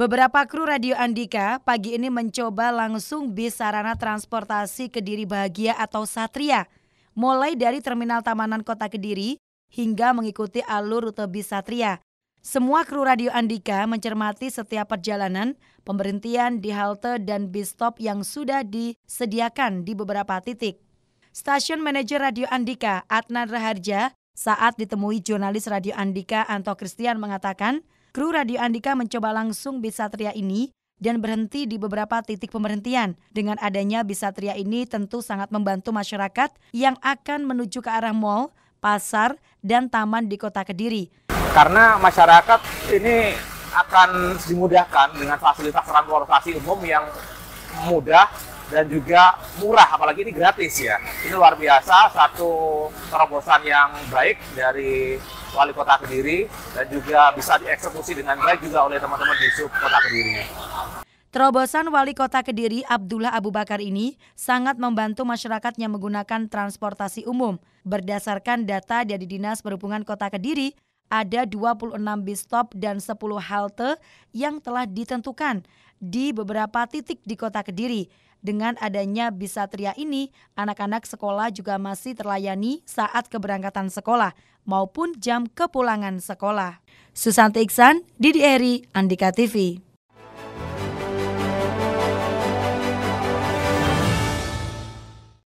Beberapa kru Radio Andika pagi ini mencoba langsung bis sarana transportasi Kediri Bahagia atau Satria, mulai dari Terminal Tamanan Kota Kediri hingga mengikuti alur rute bis Satria. Semua kru Radio Andika mencermati setiap perjalanan, pemberhentian di halte dan bis stop yang sudah disediakan di beberapa titik. Stasiun manajer Radio Andika, Adnan Raharja, saat ditemui jurnalis Radio Andika Anto Christian mengatakan, Kru Radio Andika mencoba langsung Bisatria ini dan berhenti di beberapa titik pemberhentian. Dengan adanya Bisatria ini tentu sangat membantu masyarakat yang akan menuju ke arah mall, pasar, dan taman di kota Kediri. Karena masyarakat ini akan dimudahkan dengan fasilitas transportasi umum yang mudah dan juga murah apalagi ini gratis ya ini luar biasa satu terobosan yang baik dari wali kota kediri dan juga bisa dieksekusi dengan baik juga oleh teman-teman di sub kota kediri Terobosan Wali Kota Kediri Abdullah Abu Bakar ini sangat membantu masyarakat yang menggunakan transportasi umum. Berdasarkan data dari Dinas Perhubungan Kota Kediri, ada 26 bis stop dan 10 halte yang telah ditentukan di beberapa titik di kota Kediri. Dengan adanya Bisatria ini, anak-anak sekolah juga masih terlayani saat keberangkatan sekolah maupun jam kepulangan sekolah. Susanti Iksan, Didi Eri, Andika TV.